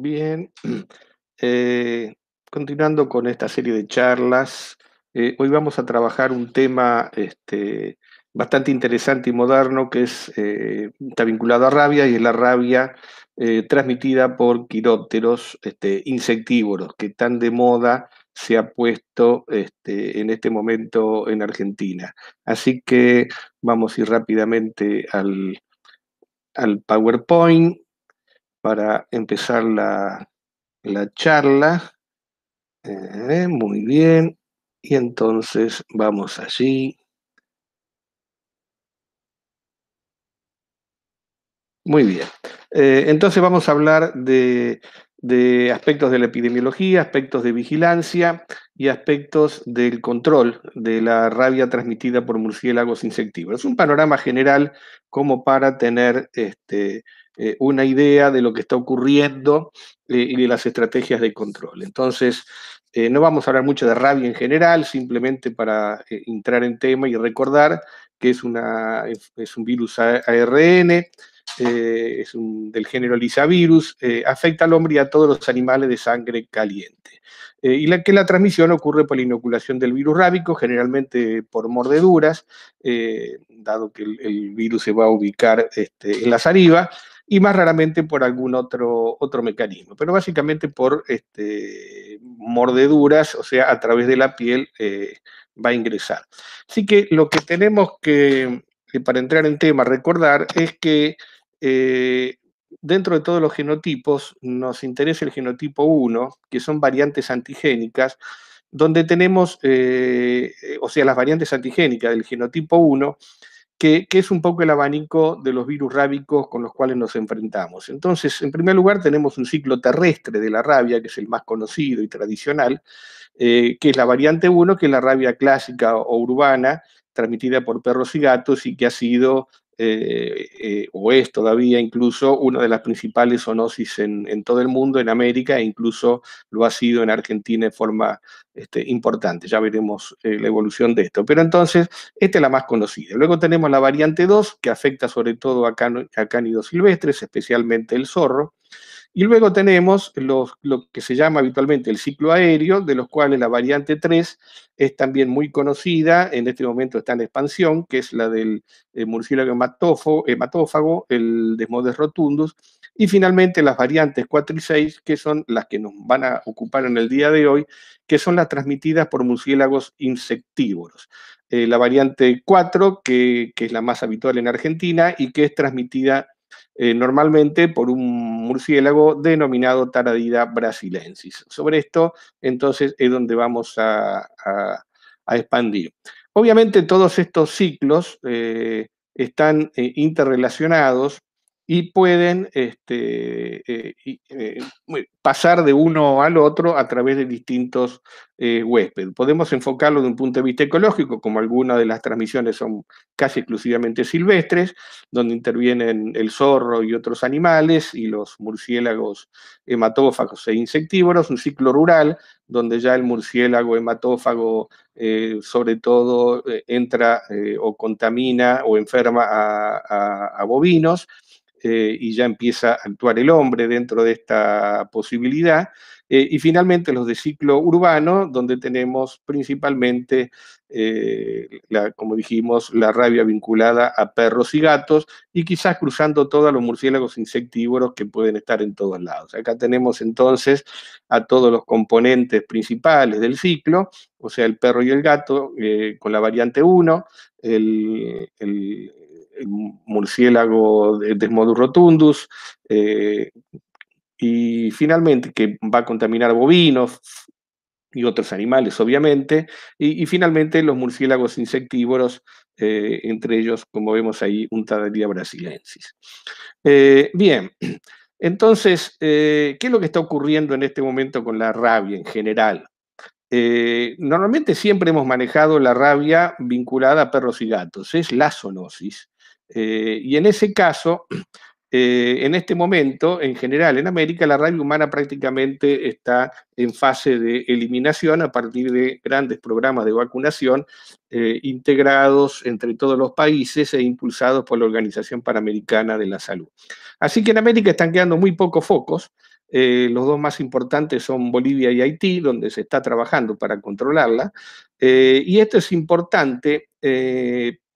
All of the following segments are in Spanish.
Bien, eh, continuando con esta serie de charlas, eh, hoy vamos a trabajar un tema este, bastante interesante y moderno que eh, está vinculado a rabia y es la rabia transmitida por quirópteros este, insectívoros que tan de moda se ha puesto este, en este momento en Argentina. Así que vamos a ir rápidamente al, al PowerPoint para empezar la, charla. Eh, muy bien. Y entonces vamos allí. Muy bien. Eh, entonces vamos a hablar de, de aspectos de la epidemiología, aspectos de vigilancia y aspectos del control de la rabia transmitida por murciélagos insectívoros. Un panorama general como para tener este, eh, una idea de lo que está ocurriendo eh, y de las estrategias de control. Entonces, eh, no vamos a hablar mucho de rabia en general, simplemente para entrar en tema y recordar que es, es un virus ARN, es del género lisavirus, afecta al hombre y a todos los animales de sangre caliente. y la, que la transmisión ocurre por la inoculación del virus rábico, generalmente por mordeduras, dado que el, virus se va a ubicar este, en la saliva, y más raramente por algún otro, otro mecanismo, pero básicamente por este, mordeduras, o sea, a través de la piel eh, va a ingresar. Así que lo que tenemos que, eh, para entrar en tema, recordar es que eh, dentro de todos los genotipos nos interesa el genotipo 1, que son variantes antigénicas, donde tenemos, o sea, las variantes antigénicas del genotipo 1, que, es un poco el abanico de los virus rábicos con los cuales nos enfrentamos. Entonces, en primer lugar, tenemos un ciclo terrestre de la rabia, que es el más conocido y tradicional, eh, que es la variante 1, que es la rabia clásica o urbana, transmitida por perros y gatos y que ha sido eh, eh, o es todavía incluso una de las principales zoonosis en, todo el mundo, en América, e incluso lo ha sido en Argentina de forma este, importante. Ya veremos eh, la evolución de esto. Pero entonces, esta es la más conocida. Luego tenemos la variante 2, que afecta sobre todo a, a cánidos silvestres, especialmente el zorro. Y luego tenemos los, lo que se llama habitualmente el ciclo aéreo, de los cuales la variante 3 es también muy conocida, en este momento está en expansión, que es la del eh, murciélago hematófago, el desmodes rotundus, y finalmente las variantes 4 y 6, que son las que nos van a ocupar en el día de hoy, que son las transmitidas por murciélagos insectívoros. Eh, la variante 4, que, que es la más habitual en Argentina y que es transmitida eh, normalmente por un murciélago denominado Taradida brasilensis. Sobre esto, entonces, es donde vamos a, expandir. Obviamente todos estos ciclos eh, están eh, interrelacionados y pueden este, eh, eh, pasar de uno al otro a través de distintos eh, huéspedes. Podemos enfocarlo de un punto de vista ecológico, como algunas de las transmisiones son casi exclusivamente silvestres, donde intervienen el zorro y otros animales y los murciélagos hematófagos e insectívoros, un ciclo rural donde ya el murciélago hematófago sobre todo entra o contamina o enferma a bovinos eh, y ya empieza a actuar el hombre dentro de esta posibilidad. Eh, y finalmente los de ciclo urbano, donde tenemos principalmente, eh, como dijimos, la rabia vinculada a perros y gatos y quizás cruzando todos los murciélagos insectívoros que pueden estar en todos lados. Acá tenemos entonces a todos los componentes principales del ciclo, o sea, el perro y el gato con la variante 1, el murciélago Desmodus rotundus, eh, y finalmente que va a contaminar bovinos y otros animales, obviamente, y, finalmente los murciélagos insectívoros, eh, entre ellos, como vemos ahí, un Tadalia brasilensis. Eh, bien, entonces, ¿qué es lo que está ocurriendo en este momento con la rabia en general? normalmente siempre hemos manejado la rabia vinculada a perros y gatos, es la zoonosis. Eh, y en ese caso, eh, en este momento, en general, en América, la radio humana prácticamente está en fase de eliminación a partir de grandes programas de vacunación eh, integrados entre todos los países e impulsados por la Organización Panamericana de la Salud. Así que en América están quedando muy pocos focos. los dos más importantes son Bolivia y Haití, donde se está trabajando para controlarla. y esto es importante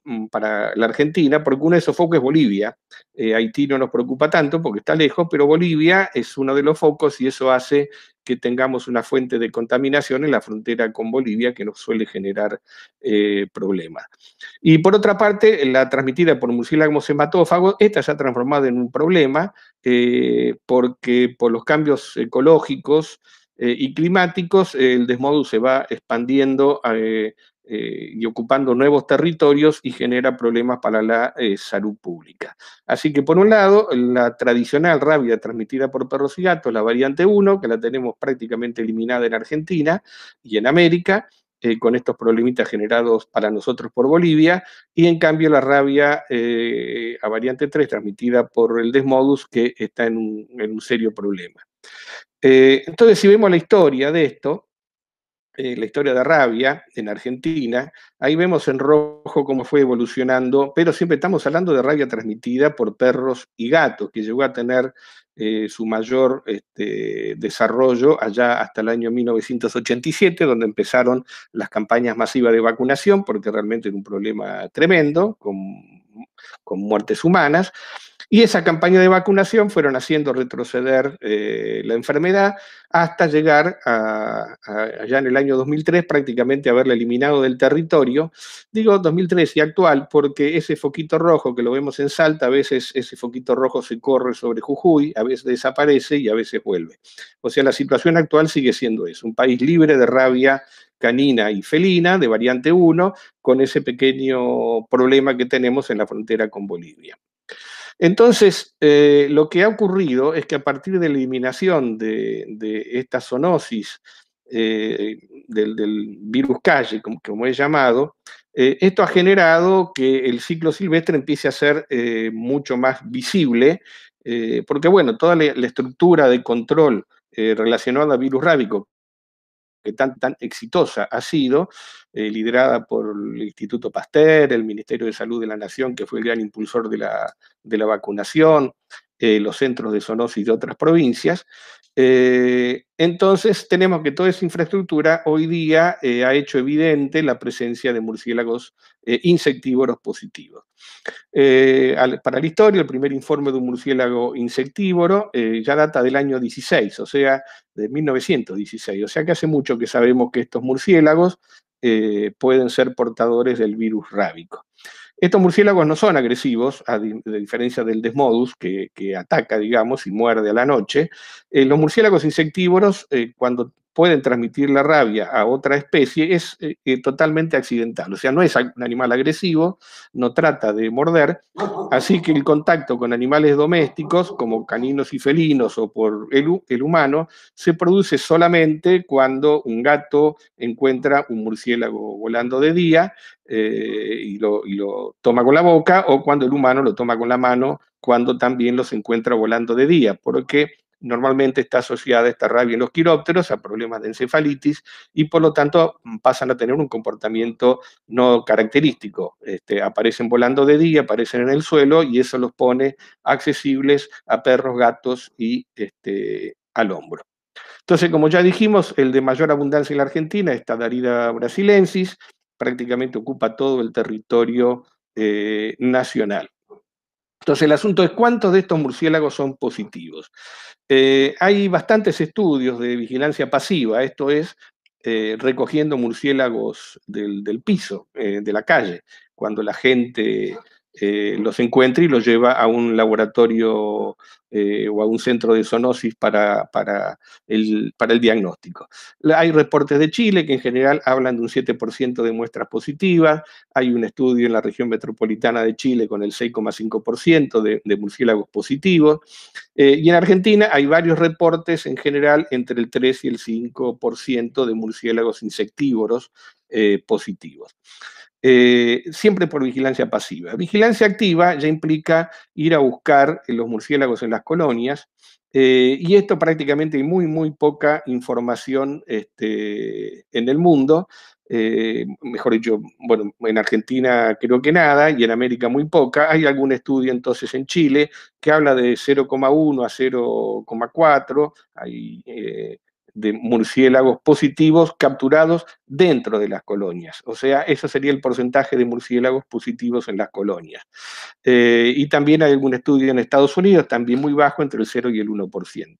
Mm, para la Argentina, porque uno de esos focos es Bolivia. Eh, Haití no nos preocupa tanto porque está lejos, pero Bolivia es uno de los focos y eso hace que tengamos una fuente de contaminación en la frontera con Bolivia que nos suele generar eh, problemas. Y por otra parte, la transmitida por murciélagos hematófagos, esta se ha transformado en un problema eh, porque por los cambios ecológicos y climáticos, el desmodo se va expandiendo eh, y ocupando nuevos territorios y genera problemas para la eh, salud pública. Así que por un lado, la tradicional rabia transmitida por perros y gatos, la variante 1, que la tenemos prácticamente eliminada en Argentina y en América, eh, con estos problemitas generados para nosotros por Bolivia, y en cambio la rabia a variante 3 transmitida por el Desmodus, que está en un, serio problema. entonces, si vemos la historia de esto, eh, la historia de Rabia en Argentina, ahí vemos en rojo cómo fue evolucionando, pero siempre estamos hablando de rabia transmitida por perros y gatos, que llegó a tener eh, su mayor este, desarrollo allá hasta el año 1987, donde empezaron las campañas masivas de vacunación, porque realmente era un problema tremendo, con, con muertes humanas. Y esa campaña de vacunación fueron haciendo retroceder eh, la enfermedad hasta llegar a, allá en el año 2003 prácticamente haberla eliminado del territorio. Digo 2003 y actual porque ese foquito rojo que lo vemos en Salta, a veces ese foquito rojo se corre sobre Jujuy, a veces desaparece y a veces vuelve. O sea, la situación actual sigue siendo eso, un país libre de rabia canina y felina de variante 1 con ese pequeño problema que tenemos en la frontera con Bolivia. Entonces, eh, lo que ha ocurrido es que a partir de la eliminación de, esta zoonosis eh, del, virus calle, como, es llamado, eh, esto ha generado que el ciclo silvestre empiece a ser mucho más visible, porque bueno, toda la, estructura de control relacionada al virus rábico que tan, exitosa ha sido, eh, liderada por el Instituto Pasteur, el Ministerio de Salud de la Nación, que fue el gran impulsor de la, vacunación, eh, los centros de zoonosis de otras provincias, eh, entonces tenemos que toda esa infraestructura hoy día eh, ha hecho evidente la presencia de murciélagos eh, insectívoros positivos. para la historia, el primer informe de un murciélago insectívoro ya data del año 16, o sea, de 1916, o sea que hace mucho que sabemos que estos murciélagos pueden ser portadores del virus rábico. Estos murciélagos no son agresivos, a, diferencia del Desmodus, que, ataca, digamos, y muerde a la noche. Eh, los murciélagos insectívoros, eh, cuando pueden transmitir la rabia a otra especie es eh, eh, totalmente accidental. O sea, no es un animal agresivo, no trata de morder, así que el contacto con animales domésticos, como caninos y felinos o por el, humano, se produce solamente cuando un gato encuentra un murciélago volando de día eh, y, lo, toma con la boca o cuando el humano lo toma con la mano cuando también los encuentra volando de día, porque normalmente está asociada esta rabia en los quirópteros a problemas de encefalitis y por lo tanto pasan a tener un comportamiento no característico. Este, aparecen volando de día, aparecen en el suelo y eso los pone accesibles a perros, gatos y este, al hombro. Entonces, como ya dijimos, el de mayor abundancia en la Argentina está Darida brasilensis, prácticamente ocupa todo el territorio eh, nacional. Entonces el asunto es cuántos de estos murciélagos son positivos. Eh, hay bastantes estudios de vigilancia pasiva, esto es eh, recogiendo murciélagos del, piso, eh, de la calle, cuando la gente eh, los encuentra y los lleva a un laboratorio eh, o a un centro de zoonosis para, el, para el diagnóstico. Hay reportes de Chile que en general hablan de un 7% de muestras positivas, hay un estudio en la región metropolitana de Chile con el 6,5% de, de, murciélagos positivos, eh, y en Argentina hay varios reportes en general entre el 3 y el 5% de murciélagos insectívoros positivos. Eh, siempre por vigilancia pasiva. Vigilancia activa ya implica ir a buscar eh, los murciélagos en las colonias, eh, y esto prácticamente hay muy, muy poca información este, en el mundo. mejor dicho, bueno, en Argentina creo que nada y en América muy poca. Hay algún estudio entonces en Chile que habla de 0,1 a 0,4. Hay de murciélagos positivos capturados dentro de las colonias. O sea, ese sería el porcentaje de murciélagos positivos en las colonias. Eh, y también hay algún estudio en Estados Unidos, también muy bajo, entre el 0 y el 1%.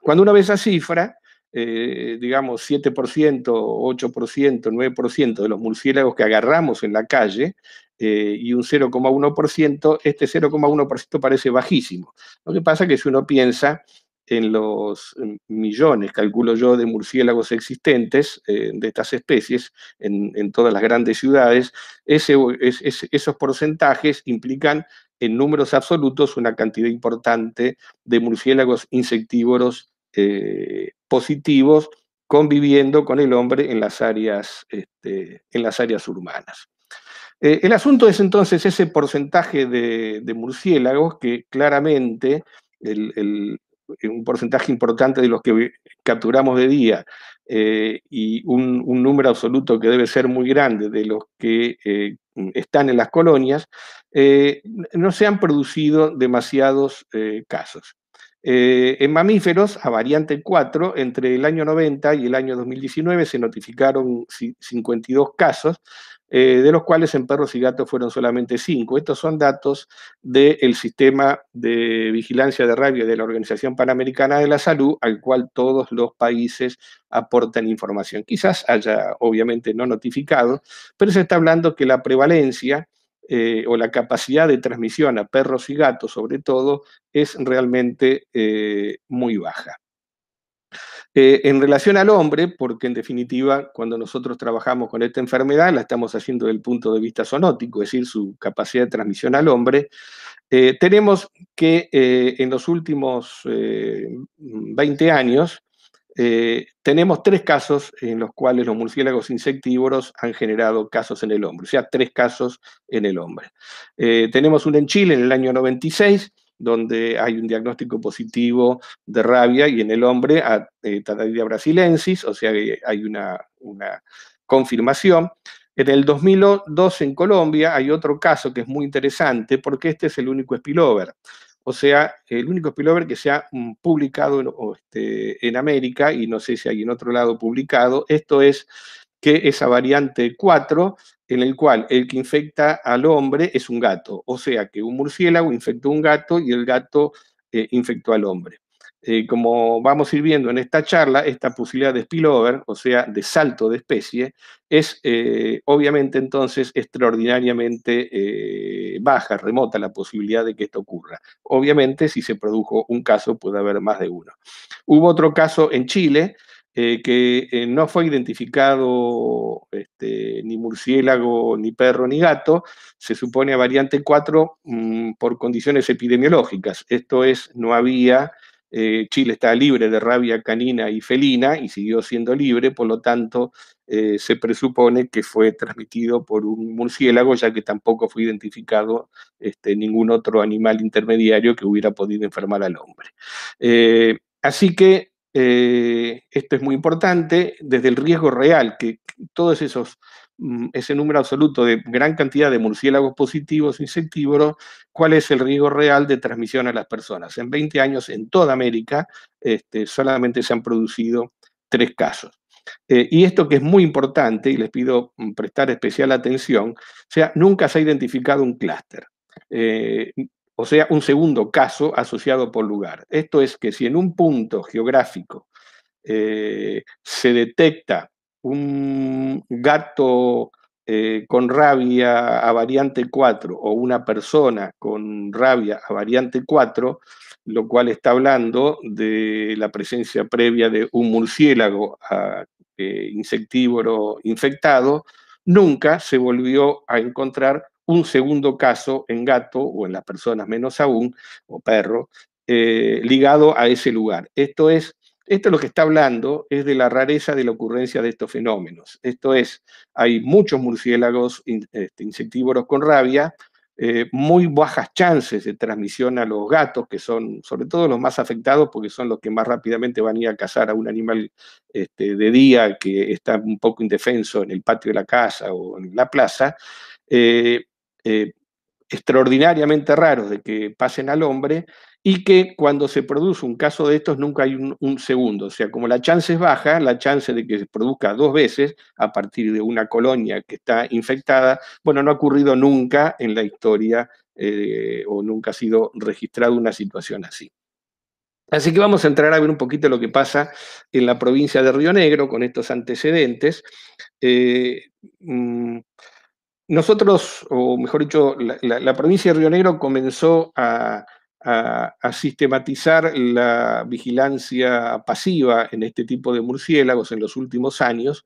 Cuando uno ve esa cifra, eh, digamos 7%, 8%, 9% de los murciélagos que agarramos en la calle eh, y un 0,1%, este 0,1% parece bajísimo. Lo que pasa es que si uno piensa en los millones, calculo yo, de murciélagos existentes eh, de estas especies en, todas las grandes ciudades, esos porcentajes implican en números absolutos una cantidad importante de murciélagos insectívoros eh, positivos conviviendo con el hombre en las áreas, este, en las áreas urbanas. Eh, el asunto es entonces ese porcentaje de, murciélagos que claramente el, eh, un porcentaje importante de los que capturamos de día eh, y un, número absoluto que debe ser muy grande de los que eh, están en las colonias, no se han producido demasiados casos. en mamíferos, a variante 4, entre el año 90 y el año 2019 se notificaron 52 casos, eh, de los cuales en perros y gatos fueron solamente cinco. Estos son datos del sistema de vigilancia de rabia de la Organización Panamericana de la Salud, al cual todos los países aportan información. Quizás haya, obviamente, no notificado, pero se está hablando que la prevalencia eh, o la capacidad de transmisión a perros y gatos, sobre todo, es realmente eh, muy baja. Eh, en relación al hombre, porque en definitiva cuando nosotros trabajamos con esta enfermedad la estamos haciendo desde el punto de vista zoonótico, es decir, su capacidad de transmisión al hombre, eh, tenemos que eh, en los últimos 20 años tenemos tres casos en los cuales los murciélagos insectívoros han generado casos en el hombre, o sea, tres casos en el hombre. tenemos uno en Chile en el año 96 donde hay un diagnóstico positivo de rabia y en el hombre a eh, brasilensis, o sea que hay una, confirmación. En el 2002 en Colombia hay otro caso que es muy interesante porque este es el único spillover. O sea, el único spillover que se ha mm, publicado este, en América y no sé si hay en otro lado publicado. Esto es que esa variante 4 en el cual el que infecta al hombre es un gato. O sea que un murciélago infectó a un gato y el gato eh, infectó al hombre. Eh, como vamos a ir viendo en esta charla, esta posibilidad de spillover, o sea, de salto de especie, es eh, obviamente entonces extraordinariamente baja, remota la posibilidad de que esto ocurra. Obviamente, si se produjo un caso, puede haber más de uno. Hubo otro caso en Chile, eh, que eh, no fue identificado este, ni murciélago, ni perro, ni gato, se supone a variante 4 mm, por condiciones epidemiológicas. Esto es, no había, eh, Chile estaba libre de rabia canina y felina y siguió siendo libre, por lo tanto se presupone que fue transmitido por un murciélago, ya que tampoco fue identificado este, ningún otro animal intermediario que hubiera podido enfermar al hombre. así que eh, esto es muy importante, desde el riesgo real, que todos esos, mm, ese número absoluto de gran cantidad de murciélagos positivos insectívoros, cuál es el riesgo real de transmisión a las personas. En 20 años en toda América este, solamente se han producido tres casos. Eh, y esto que es muy importante, y les pido mm, prestar especial atención, o sea, nunca se ha identificado un clúster. Eh, o sea, un segundo caso asociado por lugar. Esto es que si en un punto geográfico eh, se detecta un gato eh, con rabia a variante 4 o una persona con rabia a variante 4, lo cual está hablando de la presencia previa de un murciélago eh, insectívoro infectado, nunca se volvió a encontrar un segundo caso en gato o en las personas menos aún, o perro, eh, ligado a ese lugar. Esto es, esto lo que está hablando, es de la rareza de la ocurrencia de estos fenómenos. Esto es, hay muchos murciélagos este, insectívoros con rabia, eh, muy bajas chances de transmisión a los gatos, que son sobre todo los más afectados porque son los que más rápidamente van a ir a cazar a un animal este, de día que está un poco indefenso en el patio de la casa o en la plaza. Eh, eh, extraordinariamente raros de que pasen al hombre y que cuando se produce un caso de estos nunca hay un, segundo. O sea, como la chance es baja, la chance de que se produzca dos veces a partir de una colonia que está infectada, bueno, no ha ocurrido nunca en la historia eh, o nunca ha sido registrada una situación así. Así que vamos a entrar a ver un poquito lo que pasa en la provincia de Río Negro con estos antecedentes. Eh, mm, nosotros, o mejor dicho, la, provincia de Río Negro comenzó a, sistematizar la vigilancia pasiva en este tipo de murciélagos en los últimos años.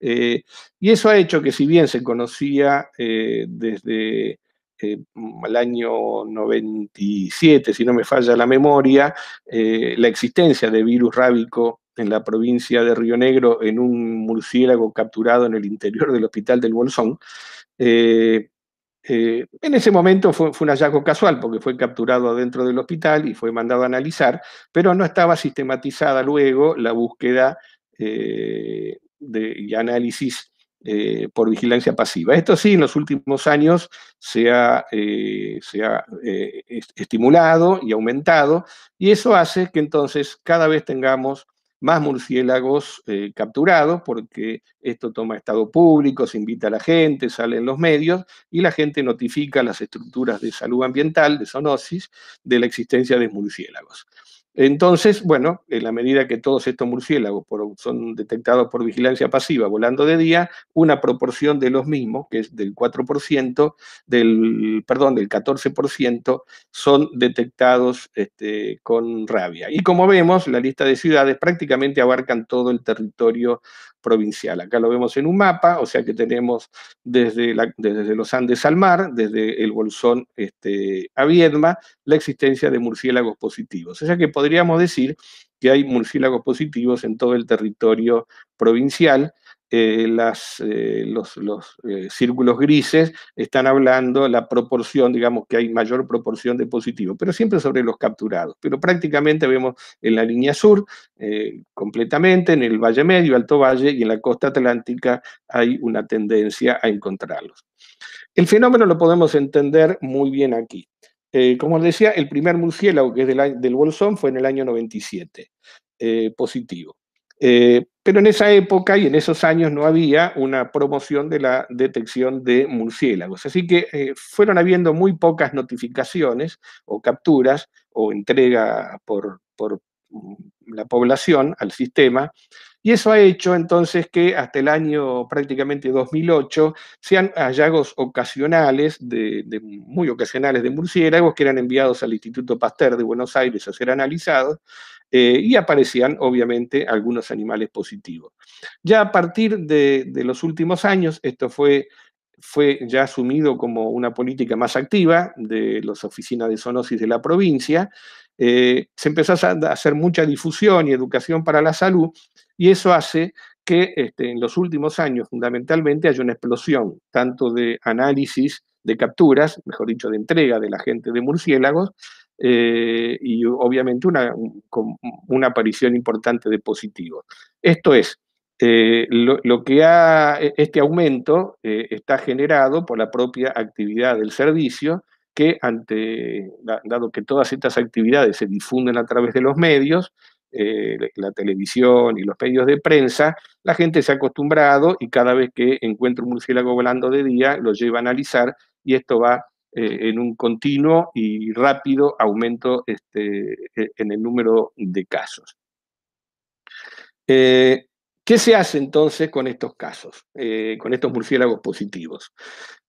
Eh, y eso ha hecho que si bien se conocía eh, desde eh, el año 97, si no me falla la memoria, la existencia de virus rábico en la provincia de Río Negro en un murciélago capturado en el interior del hospital del Bolsón, eh, eh, en ese momento fue, un hallazgo casual porque fue capturado dentro del hospital y fue mandado a analizar, pero no estaba sistematizada luego la búsqueda eh, de, y análisis por vigilancia pasiva. Esto sí, en los últimos años se se ha estimulado y aumentado y eso hace que entonces cada vez tengamos más murciélagos eh, capturados, porque esto toma estado público, se invita a la gente, sale en los medios y la gente notifica a las estructuras de salud ambiental, de zoonosis, de la existencia de murciélagos. Entonces, bueno, en la medida que todos estos murciélagos son detectados por vigilancia pasiva volando de día, una proporción de los mismos, que es del 4%, del, perdón, del 14%, son detectados este, con rabia. Y como vemos, la lista de ciudades prácticamente abarcan todo el territorio provincial. Acá lo vemos en un mapa, o sea que tenemos desde, desde los Andes al mar, desde el Bolsón este, a Viedma, la existencia de murciélagos positivos. O sea que podríamos decir que hay murciélagos positivos en todo el territorio provincial eh, eh, los, eh, círculos grises están hablando la proporción, digamos que hay mayor proporción de positivos, pero siempre sobre los capturados. Pero prácticamente vemos en la línea sur completamente, en el Valle Medio, Alto Valle y en la costa atlántica hay una tendencia a encontrarlos. El fenómeno lo podemos entender muy bien aquí. como os decía, el primer murciélago que es del Bolsón fue en el año 97, positivo. Eh, pero en esa época y en esos años no había una promoción de la detección de murciélagos. Así que eh, fueron habiendo muy pocas notificaciones o capturas o entrega por, mm, la población al sistema. Y eso ha hecho entonces que hasta el año prácticamente 2008 sean hallazgos ocasionales, muy ocasionales de murciélagos que eran enviados al Instituto Pasteur de Buenos Aires a ser analizados eh, y aparecían obviamente algunos animales positivos. Ya a partir de, los últimos años, esto fue fue ya asumido como una política más activa de las oficinas de zoonosis de la provincia, eh, se empezó a hacer mucha difusión y educación para la salud y eso hace que este, en los últimos años fundamentalmente haya una explosión tanto de análisis de capturas, mejor dicho, de entrega de la gente de murciélagos, eh, y obviamente una, una aparición importante de positivo. Esto es, eh, lo, que ha, e, este aumento eh, está generado por la propia actividad del servicio, que ante, dado que todas estas actividades se difunden a través de los medios, la televisión y los medios de prensa, la gente se ha acostumbrado y cada vez que encuentra un murciélago volando de día lo lleva a analizar y esto va eh, en un continuo y rápido aumento este, e, en el número de casos. Eh, ¿Qué se hace entonces con estos casos, eh, con estos murciélagos positivos?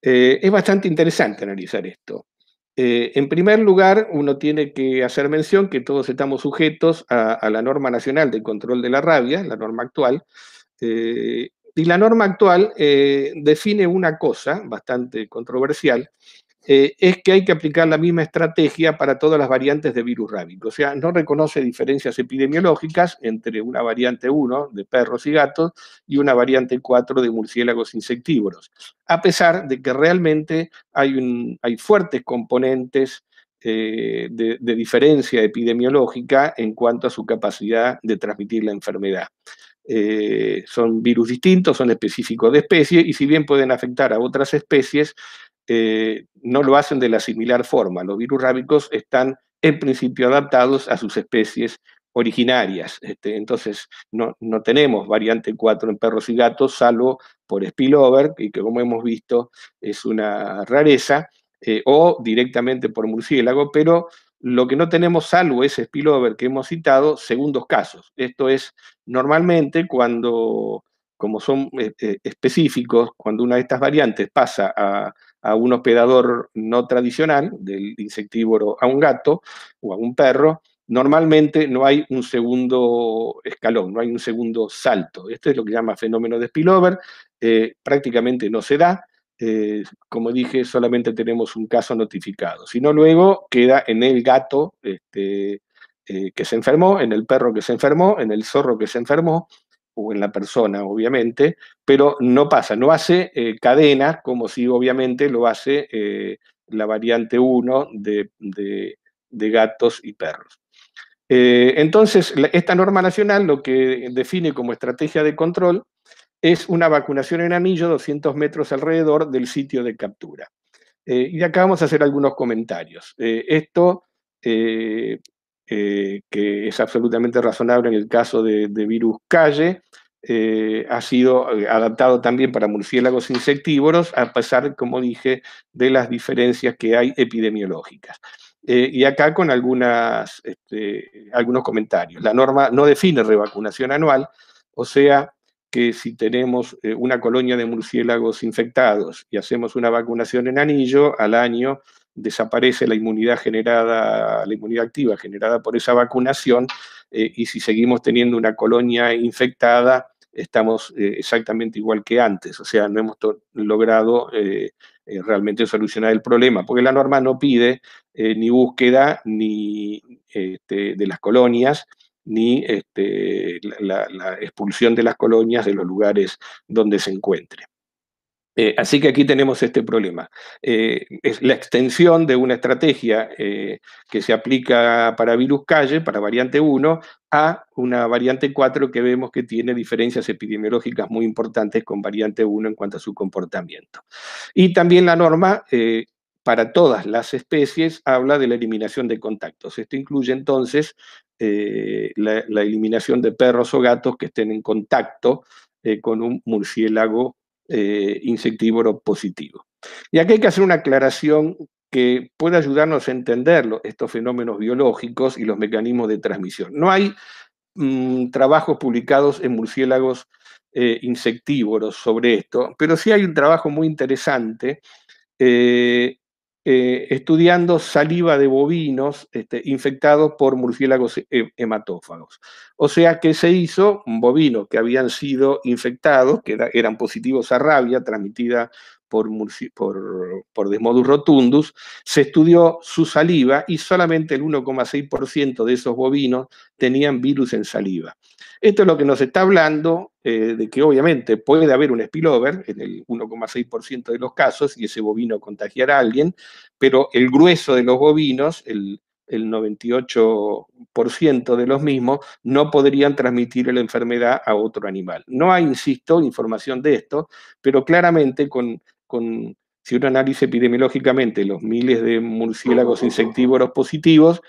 es bastante interesante analizar esto. en primer lugar, uno tiene que hacer mención que todos estamos sujetos a, la norma nacional de control de la rabia, la norma actual, y la norma actual define una cosa bastante controversial, eh, es que hay que aplicar la misma estrategia para todas las variantes de virus rábico. O sea, no reconoce diferencias epidemiológicas entre una variante 1 de perros y gatos y una variante 4 de murciélagos insectívoros, a pesar de que realmente hay, hay fuertes componentes eh, de, diferencia epidemiológica en cuanto a su capacidad de transmitir la enfermedad. Eh, son virus distintos, son específicos de especie y si bien pueden afectar a otras especies, eh, no lo hacen de la similar forma. Los virus rábicos están en principio adaptados a sus especies originarias. Este, entonces, no, tenemos variante 4 en perros y gatos, salvo por spillover, y que como hemos visto es una rareza, eh, o directamente por murciélago, pero lo que no tenemos salvo ese spillover que hemos citado, segundos casos. Esto es normalmente cuando, como son eh, específicos, cuando una de estas variantes pasa a, a un hospedador no tradicional, del insectívoro a un gato o a un perro, normalmente no hay un segundo escalón, no hay un segundo salto. Esto es lo que llama fenómeno de spillover, eh, prácticamente no se da. Eh, como dije, solamente tenemos un caso notificado. sino luego queda en el gato este, eh, que se enfermó, en el perro que se enfermó, en el zorro que se enfermó, o en la persona, obviamente, pero no pasa, no hace eh, cadenas como si obviamente lo hace eh, la variante 1 de, gatos y perros. Eh, entonces, esta norma nacional lo que define como estrategia de control es una vacunación en anillo 200 metros alrededor del sitio de captura. y acá vamos a hacer algunos comentarios. esto eh, que es absolutamente razonable en el caso de, virus calle, eh, ha sido eh, adaptado también para murciélagos e insectívoros, a pesar, como dije, de las diferencias que hay epidemiológicas. y acá con algunas, este, algunos comentarios. La norma no define revacunación anual, o sea que si tenemos una colonia de murciélagos infectados y hacemos una vacunación en anillo, al año desaparece la inmunidad generada, la inmunidad activa generada por esa vacunación, eh, y si seguimos teniendo una colonia infectada, estamos eh, exactamente igual que antes, o sea, no hemos logrado eh, realmente solucionar el problema, porque la norma no pide ni búsqueda ni este, de las colonias, ni este, la, la expulsión de las colonias de los lugares donde se encuentren. Eh, así que aquí tenemos este problema. Eh, es la extensión de una estrategia eh, que se aplica para virus calle, para variante 1, a una variante 4 que vemos que tiene diferencias epidemiológicas muy importantes con variante 1 en cuanto a su comportamiento. Y también la norma para todas las especies habla de la eliminación de contactos. Esto incluye entonces la, eliminación de perros o gatos que estén en contacto con un murciélago eh, insectívoro positivo. Y aquí hay que hacer una aclaración que puede ayudarnos a entender estos fenómenos biológicos y los mecanismos de transmisión. No hay mm, trabajos publicados en murciélagos eh, insectívoros sobre esto, pero sí hay un trabajo muy interesante eh, eh, estudiando saliva de bovinos este, infectados por murciélagos eh, hematófagos. O sea que se hizo bovinos que habían sido infectados, que eran positivos a rabia transmitida por, Desmodus rotundus, se estudió su saliva y solamente el 1,6% de esos bovinos tenían virus en saliva. Esto es lo que nos está hablando eh, de que obviamente puede haber un spillover en el 1,6% de los casos y ese bovino contagiará a alguien, pero el grueso de los bovinos, el, el 98% de los mismos, no podrían transmitir la enfermedad a otro animal. No hay, insisto, información de esto, pero claramente con con, si uno análisis epidemiológicamente los miles de murciélagos insectívoros positivos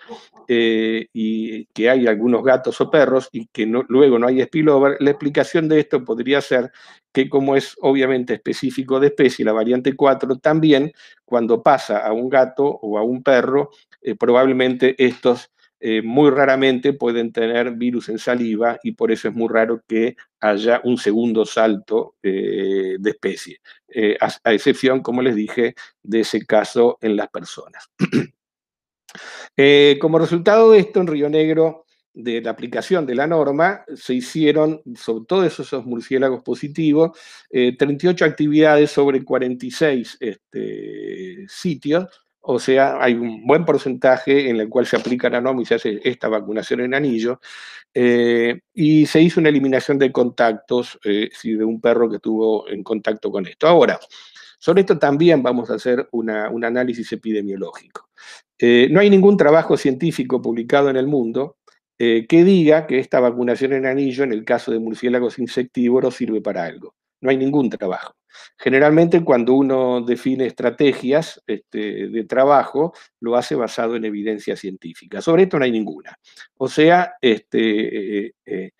eh, y que hay algunos gatos o perros y que luego no hay spillover, la explicación de esto podría ser que como es obviamente específico de especie, la variante 4, también cuando pasa a un gato o a un perro, eh, probablemente estos eh, muy raramente pueden tener virus en saliva y por eso es muy raro que haya un segundo salto eh, de especie, eh, a, excepción, como les dije, de ese caso en las personas. como resultado de esto, en Río Negro, de la aplicación de la norma, se hicieron, sobre todo esos, murciélagos positivos, 38 actividades sobre 46 este, sitios, o sea, hay un buen porcentaje en el cual se aplica la y se hace esta vacunación en anillo. Eh, y se hizo una eliminación de contactos eh, de un perro que estuvo en contacto con esto. Ahora, sobre esto también vamos a hacer un análisis epidemiológico. Eh, no hay ningún trabajo científico publicado en el mundo que diga que esta vacunación en anillo, en el caso de murciélagos insectívoros, sirve para algo. No hay ningún trabajo. Generalmente cuando uno define estrategias este, de trabajo, lo hace basado en evidencia científica. Sobre esto no hay ninguna. O sea, este, eh, eh,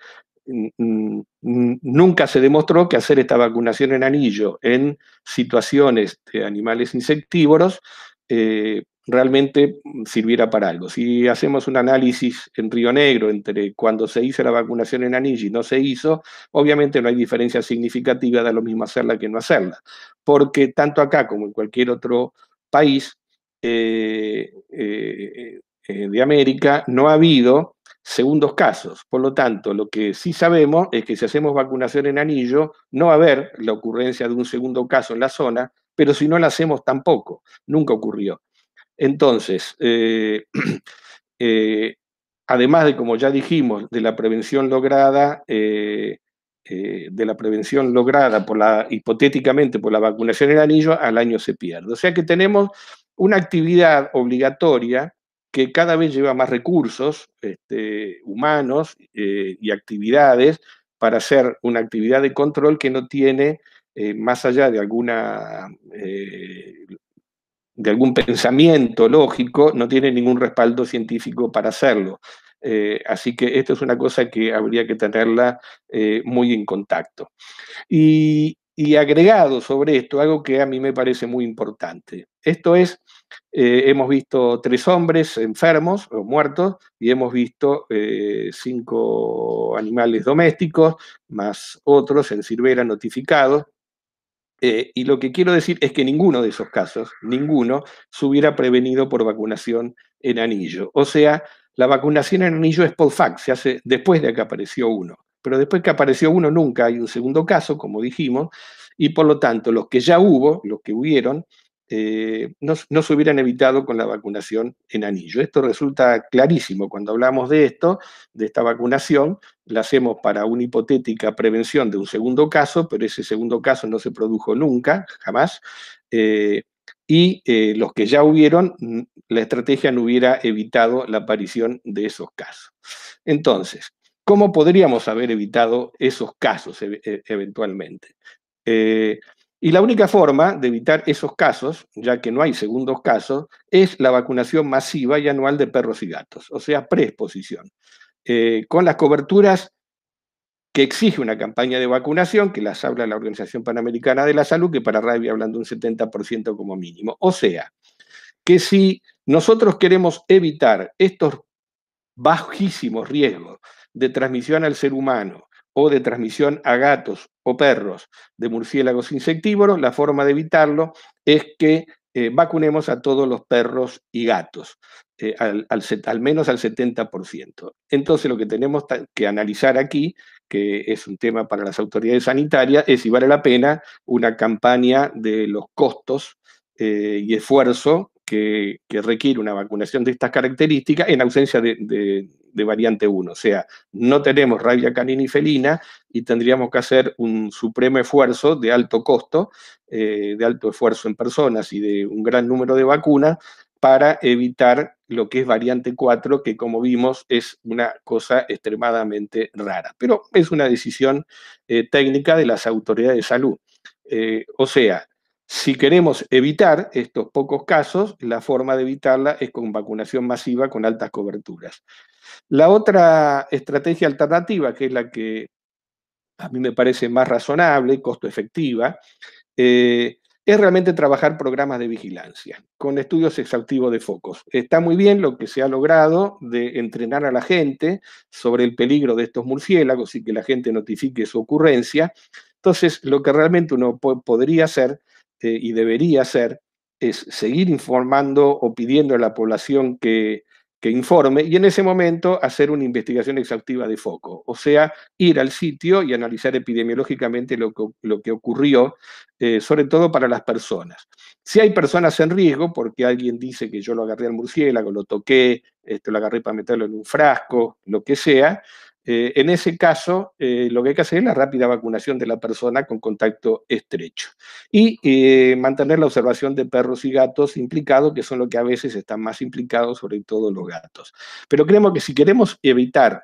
nunca se demostró que hacer esta vacunación en anillo en situaciones de animales insectívoros eh, realmente sirviera para algo. Si hacemos un análisis en Río Negro entre cuando se hizo la vacunación en Anillo y no se hizo, obviamente no hay diferencia significativa, de lo mismo hacerla que no hacerla, porque tanto acá como en cualquier otro país eh, eh, eh, de América no ha habido segundos casos. Por lo tanto, lo que sí sabemos es que si hacemos vacunación en Anillo, no va a haber la ocurrencia de un segundo caso en la zona, pero si no la hacemos tampoco, nunca ocurrió. Entonces, eh, eh, además de, como ya dijimos, de la prevención lograda, eh, de la prevención lograda por la, hipotéticamente por la vacunación en anillo, al año se pierde. O sea que tenemos una actividad obligatoria que cada vez lleva más recursos este, humanos y actividades para hacer una actividad de control que no tiene más allá de alguna de algún pensamiento lógico, no tiene ningún respaldo científico para hacerlo. Eh, así que esto es una cosa que habría que tenerla eh, muy en contacto. Y, agregado sobre esto, algo que a mí me parece muy importante. Esto es, eh, hemos visto tres hombres enfermos o muertos y hemos visto cinco animales domésticos, más otros en silvera notificados, eh, y lo que quiero decir es que ninguno de esos casos, ninguno, se hubiera prevenido por vacunación en anillo. O sea, la vacunación en anillo es post se hace después de que apareció uno. Pero después que apareció uno nunca hay un segundo caso, como dijimos, y por lo tanto los que ya hubo, los que hubieron, eh, no, se hubieran evitado con la vacunación en anillo. Esto resulta clarísimo cuando hablamos de esto, de esta vacunación, la hacemos para una hipotética prevención de un segundo caso, pero ese segundo caso no se produjo nunca, jamás, eh, y eh, los que ya hubieron, mm, la estrategia no hubiera evitado la aparición de esos casos. Entonces, ¿cómo podríamos haber evitado esos casos e, e, eventualmente? Y la única forma de evitar esos casos, ya que no hay segundos casos, es la vacunación masiva y anual de perros y gatos, o sea, preexposición, eh, con las coberturas que exige una campaña de vacunación, que las habla la Organización Panamericana de la Salud, que para rabia de un 70% como mínimo. O sea, que si nosotros queremos evitar estos bajísimos riesgos de transmisión al ser humano, o de transmisión a gatos o perros de murciélagos insectívoros, la forma de evitarlo es que eh, vacunemos a todos los perros y gatos, eh, al, al, menos al 70%. Entonces lo que tenemos que analizar aquí, que es un tema para las autoridades sanitarias, es si vale la pena una campaña de los costos eh, y esfuerzo que, requiere una vacunación de estas características en ausencia de, de variante 1. O sea, no tenemos rabia canina y felina y tendríamos que hacer un supremo esfuerzo de alto costo, eh, de alto esfuerzo en personas y de un gran número de vacunas para evitar lo que es variante 4, que como vimos es una cosa extremadamente rara. Pero es una decisión eh, técnica de las autoridades de salud. Eh, o sea, si queremos evitar estos pocos casos, la forma de evitarla es con vacunación masiva con altas coberturas. La otra estrategia alternativa, que es la que a mí me parece más razonable, costo efectiva, eh, es realmente trabajar programas de vigilancia con estudios exhaustivos de focos. Está muy bien lo que se ha logrado de entrenar a la gente sobre el peligro de estos murciélagos y que la gente notifique su ocurrencia. Entonces, lo que realmente uno podría hacer eh, y debería hacer es seguir informando o pidiendo a la población que que informe y en ese momento hacer una investigación exhaustiva de foco, o sea, ir al sitio y analizar epidemiológicamente lo que, ocurrió, eh, sobre todo para las personas. Si hay personas en riesgo, porque alguien dice que yo lo agarré al murciélago, lo toqué, esto lo agarré para meterlo en un frasco, lo que sea, eh, en ese caso, eh, lo que hay que hacer es la rápida vacunación de la persona con contacto estrecho y eh, mantener la observación de perros y gatos implicados, que son los que a veces están más implicados, sobre todo los gatos. Pero creemos que si queremos evitar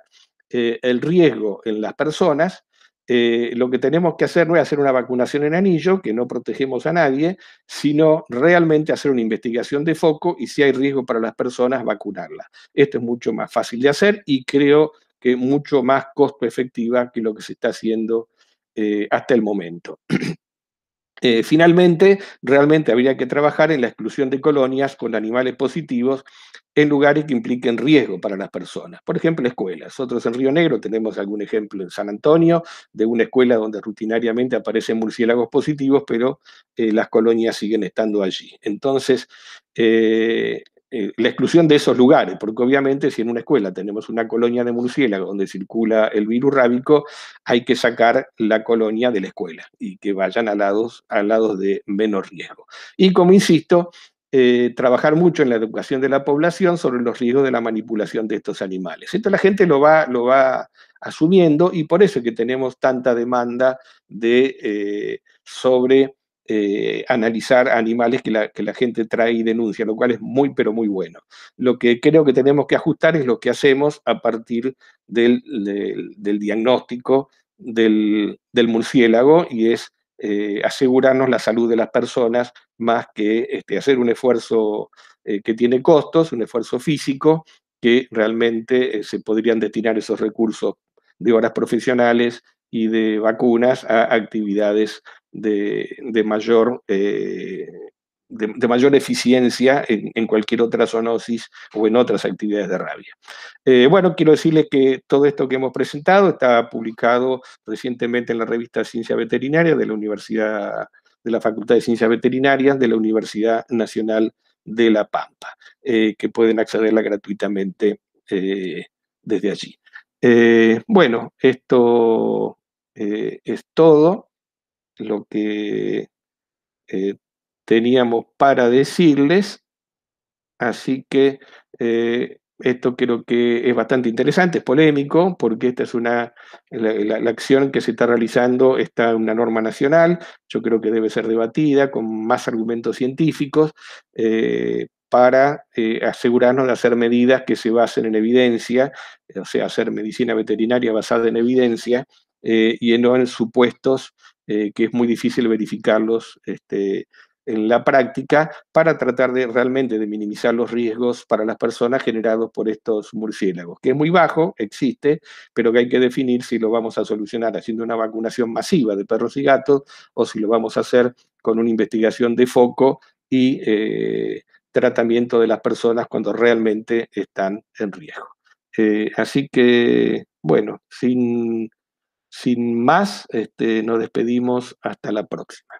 el riesgo en las personas, lo que tenemos que hacer no es hacer una vacunación en anillo, que no protegemos a nadie, sino realmente hacer una investigación de foco y si hay riesgo para las personas, vacunarlas. Esto es mucho más fácil de hacer y creo mucho más costo efectiva que lo que se está haciendo eh, hasta el momento. Eh, finalmente, realmente habría que trabajar en la exclusión de colonias con animales positivos en lugares que impliquen riesgo para las personas. Por ejemplo, escuelas. Nosotros en Río Negro tenemos algún ejemplo en San Antonio de una escuela donde rutinariamente aparecen murciélagos positivos, pero eh, las colonias siguen estando allí. Entonces, eh, la exclusión de esos lugares, porque obviamente si en una escuela tenemos una colonia de murciélagos donde circula el virus rábico, hay que sacar la colonia de la escuela y que vayan a lados, de menos riesgo. Y como insisto, eh, trabajar mucho en la educación de la población sobre los riesgos de la manipulación de estos animales. Esto la gente lo va, lo va asumiendo y por eso es que tenemos tanta demanda de, eh, sobre eh, analizar animales que la, gente trae y denuncia, lo cual es muy, pero muy bueno. Lo que creo que tenemos que ajustar es lo que hacemos a partir del, diagnóstico del, murciélago y es eh, asegurarnos la salud de las personas más que este, hacer un esfuerzo eh, que tiene costos, un esfuerzo físico, que realmente se podrían destinar esos recursos de horas profesionales y de vacunas a actividades de, mayor, eh, de, mayor eficiencia en, cualquier otra zoonosis o en otras actividades de rabia. Eh, bueno, quiero decirles que todo esto que hemos presentado está publicado recientemente en la revista Ciencia Veterinaria de la Universidad de la Facultad de Ciencias Veterinarias de la Universidad Nacional de La Pampa, eh, que pueden accederla gratuitamente desde allí. bueno, esto eh, es todo lo que eh, teníamos para decirles. Así que eh, esto creo que es bastante interesante, es polémico, porque esta es una, la, acción que se está realizando está en una norma nacional, yo creo que debe ser debatida con más argumentos científicos para asegurarnos de hacer medidas que se basen en evidencia, o sea, hacer medicina veterinaria basada en evidencia, eh, y no en supuestos eh, que es muy difícil verificarlos este, en la práctica para tratar de realmente de minimizar los riesgos para las personas generados por estos murciélagos, que es muy bajo, existe, pero que hay que definir si lo vamos a solucionar haciendo una vacunación masiva de perros y gatos o si lo vamos a hacer con una investigación de foco y eh, tratamiento de las personas cuando realmente están en riesgo. así que, bueno, sin sin más, este, nos despedimos hasta la próxima.